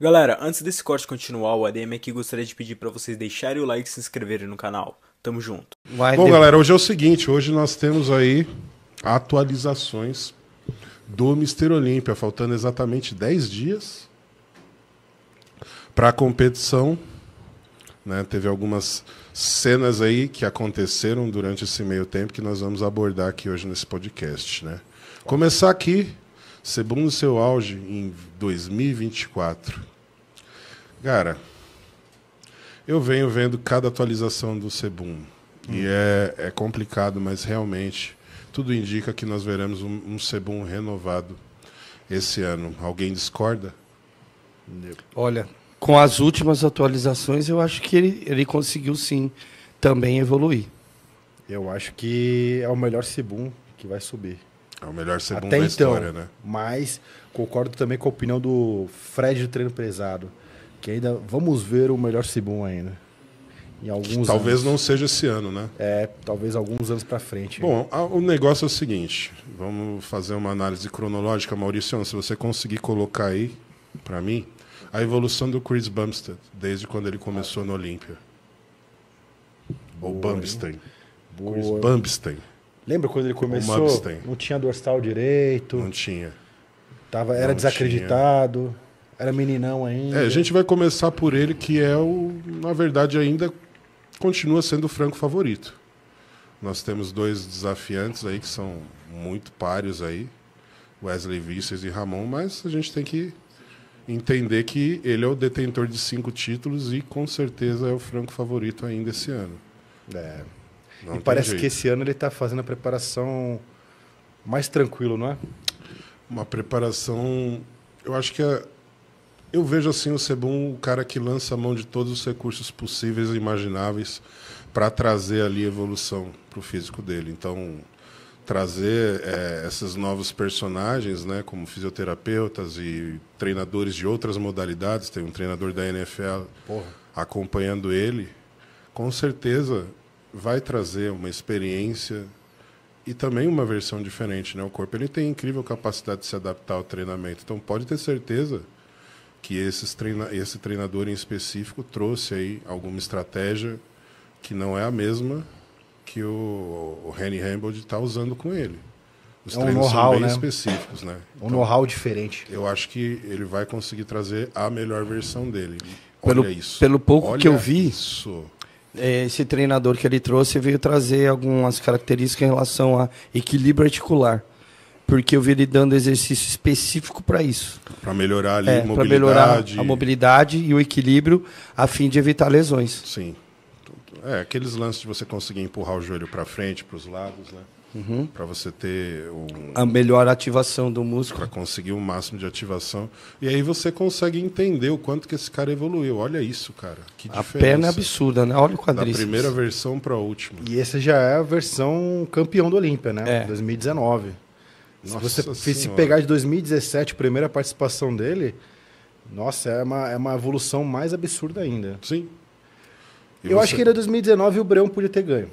Galera, antes desse corte continuar, o ADM aqui gostaria de pedir para vocês deixarem o like e se inscreverem no canal. Tamo junto. Vai, Bom, galera, hoje é o seguinte, hoje nós temos aí atualizações do Mister Olímpia, faltando exatamente 10 dias para a competição. Né? Teve algumas cenas aí que aconteceram durante esse meio tempo que nós vamos abordar aqui hoje nesse podcast, né? Começar aqui Cebum no seu auge em 2024. Cara, eu venho vendo cada atualização do Cebum. Hum. E é, é complicado, mas realmente tudo indica que nós veremos um, um renovado esse ano. Alguém discorda? Olha, com as últimas atualizações, eu acho que ele, ele conseguiu sim também evoluir. Eu acho que é o melhor Cebum que vai subir. É o melhor segundo Até da então, história, né? Mas concordo também com a opinião do Fred do Treino Pesado. Que ainda vamos ver o melhor Cibum ainda. Em alguns que talvez anos. não seja esse ano, né? É, talvez alguns anos para frente. Bom, a, o negócio é o seguinte: vamos fazer uma análise cronológica, Maurício. Se você conseguir colocar aí, para mim, a evolução do Chris Bumstead desde quando ele começou ah. no Olímpia. Ou Bumstead, Chris Bumstead. Lembra quando ele começou? Não tinha dorsal direito. Não tinha. Tava, era não desacreditado. Tinha. Era meninão ainda. É, a gente vai começar por ele, que é o. Na verdade, ainda continua sendo o franco favorito. Nós temos dois desafiantes aí que são muito páreos aí, Wesley Vícius e Ramon, mas a gente tem que entender que ele é o detentor de cinco títulos e com certeza é o franco favorito ainda esse ano. É. Não e parece jeito. que esse ano ele está fazendo a preparação mais tranquilo, não é? Uma preparação. Eu acho que é... eu vejo assim o Sebum o cara que lança a mão de todos os recursos possíveis e imagináveis para trazer ali evolução para o físico dele. Então trazer é, esses novos personagens, né, como fisioterapeutas e treinadores de outras modalidades. Tem um treinador da NFL Porra. acompanhando ele. Com certeza vai trazer uma experiência e também uma versão diferente, né? O corpo ele tem incrível capacidade de se adaptar ao treinamento, então pode ter certeza que esses treina esse treinador em específico trouxe aí alguma estratégia que não é a mesma que o, o Henry Hambold está usando com ele. Os é um treinos são bem né? específicos, né? Então, um know-how diferente. Eu acho que ele vai conseguir trazer a melhor versão dele. Olha pelo, isso. Pelo pouco Olha que eu vi, isso. É, esse treinador que ele trouxe veio trazer algumas características em relação a equilíbrio articular. Porque eu vi ele dando exercício específico para isso. Para melhorar ali é, a mobilidade. melhorar a mobilidade e o equilíbrio a fim de evitar lesões. Sim. É, aqueles lances de você conseguir empurrar o joelho para frente, para os lados, né? uhum. para você ter um, a melhor ativação do músculo. Para conseguir o um máximo de ativação. E aí você consegue entender o quanto que esse cara evoluiu. Olha isso, cara. Que a diferença. perna é absurda, né? Olha o quadríceps. Da primeira versão para a última. E essa já é a versão campeão do Olímpia, né? É. 2019. Nossa se você senhora. se pegar de 2017, primeira participação dele, nossa, é uma, é uma evolução mais absurda ainda. Sim. E eu você... acho que ele é em 2019 o Breão podia ter ganho.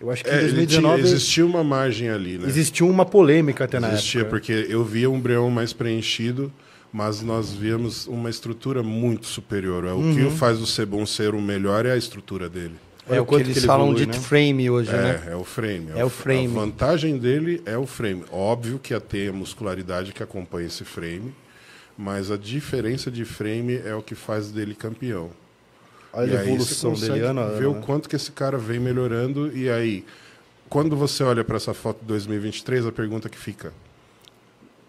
Eu acho que é, em 2019. Existia uma margem ali, né? uma polêmica até na existia, época. Existia, porque eu via um Breão mais preenchido, mas nós víamos uma estrutura muito superior. É, o uhum. que faz o Sebon ser o melhor é a estrutura dele. É, é o que eles que ele falam evolui, de né? frame hoje, né? Né? é, né? É, o frame. É, é o, frame. A vantagem dele é o frame. Óbvio que até a muscularidade que acompanha esse frame, mas a diferença de frame é o que faz dele campeão a e é evolução dele ano a ano. Ver né? o quanto que esse cara vem melhorando e aí quando você olha para essa foto de 2023, a pergunta que fica: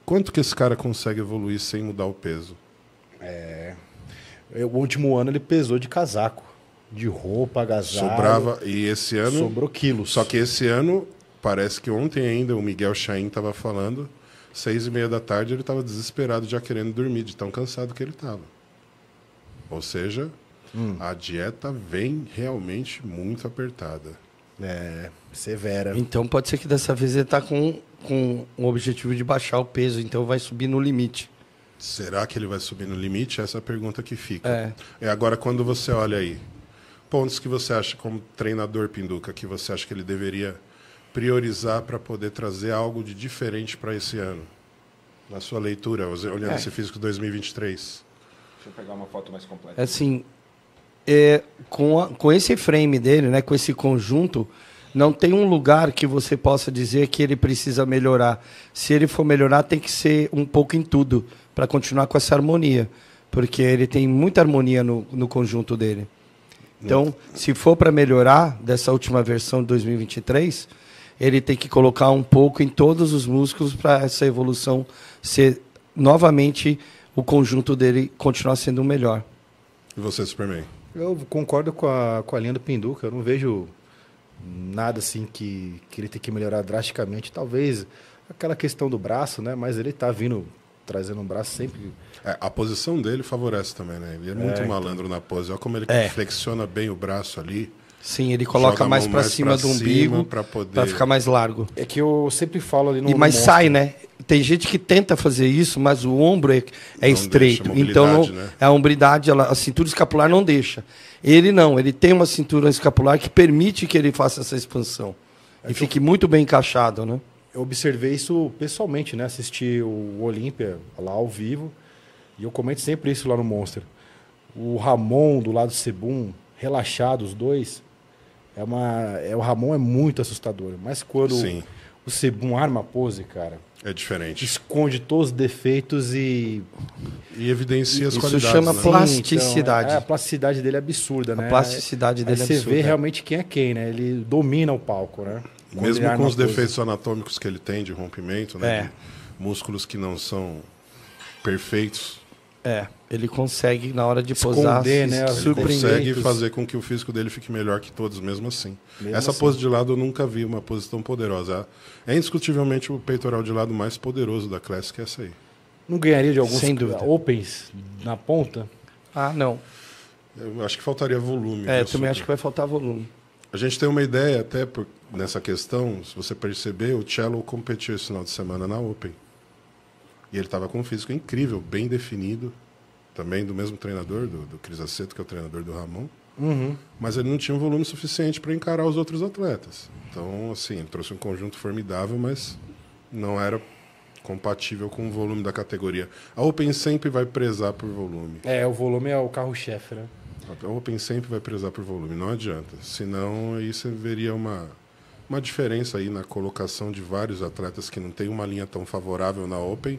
quanto que esse cara consegue evoluir sem mudar o peso? É, é. O último ano ele pesou de casaco, de roupa, agasalho. Sobrava. E esse ano. Sobrou quilos. Só que esse ano, parece que ontem ainda o Miguel Chaim estava falando, seis e meia da tarde ele estava desesperado, já querendo dormir, de tão cansado que ele estava. Ou seja, Hum. A dieta vem realmente muito apertada. É, severa. Então pode ser que dessa vez ele tá com, com o objetivo de baixar o peso, então vai subir no limite. Será que ele vai subir no limite? Essa é a pergunta que fica. É. é agora, quando você olha aí, pontos que você acha, como treinador Pinduca, que você acha que ele deveria priorizar para poder trazer algo de diferente para esse ano? Na sua leitura, olhando é. esse físico 2023. Deixa eu pegar uma foto mais completa. Assim, é, com, a, com esse frame dele, né, com esse conjunto, não tem um lugar que você possa dizer que ele precisa melhorar. Se ele for melhorar, tem que ser um pouco em tudo, para continuar com essa harmonia, porque ele tem muita harmonia no, no conjunto dele. Então, se for para melhorar dessa última versão de 2023, ele tem que colocar um pouco em todos os músculos para essa evolução ser novamente o conjunto dele continuar sendo o melhor. E você, Superman? Eu concordo com a, com a linha do Pinduca. Eu não vejo nada assim que, que ele tem que melhorar drasticamente. Talvez aquela questão do braço, né? Mas ele está vindo trazendo um braço sempre. É, a posição dele favorece também, né? Ele é muito é, então. malandro então... na pose. Olha como ele é. flexiona bem o braço ali. Sim, ele coloca mais para cima do umbigo para poder... ficar mais largo. É que eu sempre falo ali no. E mas no sai, né? Tem gente que tenta fazer isso, mas o ombro é, é estreito. É então não, né? a umbridade ela, a cintura escapular não deixa. Ele não, ele tem uma cintura escapular que permite que ele faça essa expansão. É e fique eu... muito bem encaixado, né? Eu observei isso pessoalmente, né? Assisti o Olímpia lá ao vivo. E eu comento sempre isso lá no Monster. O Ramon do lado do Sebum, relaxado, os dois é uma, é, o Ramon é muito assustador. Mas quando Sim. o Sebum arma a pose, cara. É diferente. Esconde todos os defeitos e. E evidencia as isso qualidades. Isso chama né? plasticidade. Então, é, a plasticidade dele é absurda, a né? A plasticidade dele Aí é você absurda. Você vê realmente quem é quem, né? Ele domina o palco, né? Quando Mesmo com os defeitos anatômicos que ele tem de rompimento, né? É. De músculos que não são perfeitos. É, ele consegue na hora de Esconder, posar, né? Ele consegue fazer com que o físico dele fique melhor que todos, mesmo assim. Mesmo Essa assim. pose de lado eu nunca vi uma pose tão poderosa. É indiscutivelmente o peitoral de lado mais poderoso da Classic, é essa aí. Não ganharia de alguns opens na ponta? Ah, não. Eu acho que faltaria volume. É, também acho que vai faltar volume. A gente tem uma ideia até por, nessa questão, se você perceber, o Cello competiu esse final de semana na Open. E ele estava com um físico incrível, bem definido, também do mesmo treinador, do, do Cris Aceto, que é o treinador do Ramon. Uhum. Mas ele não tinha um volume suficiente para encarar os outros atletas. Então, assim, ele trouxe um conjunto formidável, mas não era compatível com o volume da categoria. A Open sempre vai prezar por volume. É, o volume é o carro-chefe, né? A Open sempre vai prezar por volume, não adianta. Senão, aí você veria uma, uma diferença aí na colocação de vários atletas que não tem uma linha tão favorável na Open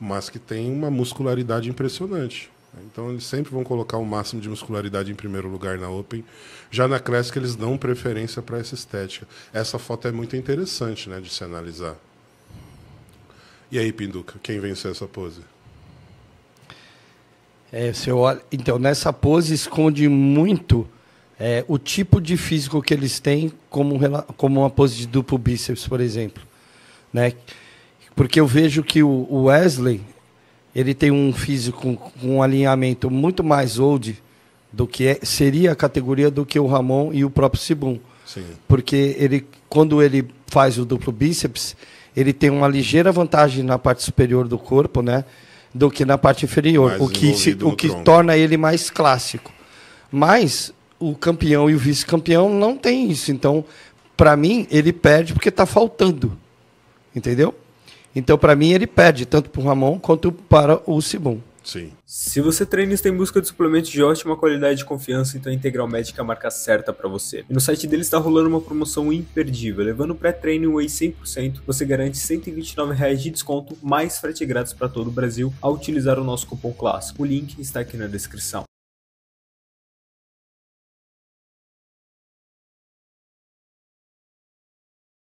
mas que tem uma muscularidade impressionante. Então eles sempre vão colocar o máximo de muscularidade em primeiro lugar na Open. Já na Classic eles dão preferência para essa estética. Essa foto é muito interessante, né, de se analisar. E aí, Pinduca, quem venceu essa pose? É, você Então, nessa pose esconde muito é, o tipo de físico que eles têm, como, como uma pose de duplo bíceps, por exemplo. Né? Porque eu vejo que o Wesley, ele tem um físico com um alinhamento muito mais old do que é, seria a categoria do que o Ramon e o próprio Cibum. Sim. Porque ele, quando ele faz o duplo bíceps, ele tem uma ligeira vantagem na parte superior do corpo, né? Do que na parte inferior, mais o que, se, o que torna ele mais clássico. Mas o campeão e o vice-campeão não tem isso. Então, para mim, ele perde porque está faltando. Entendeu? Então, para mim, ele perde, tanto para o Ramon quanto para o Cibum. Sim. Se você treina está em busca de suplementos de ótima qualidade e confiança, então a Integral Médica é a marca certa para você. E no site deles está rolando uma promoção imperdível. Levando o pré-treino Whey 100%, você garante R$ 129,00 de desconto, mais frete grátis para todo o Brasil, ao utilizar o nosso cupom clássico. O link está aqui na descrição.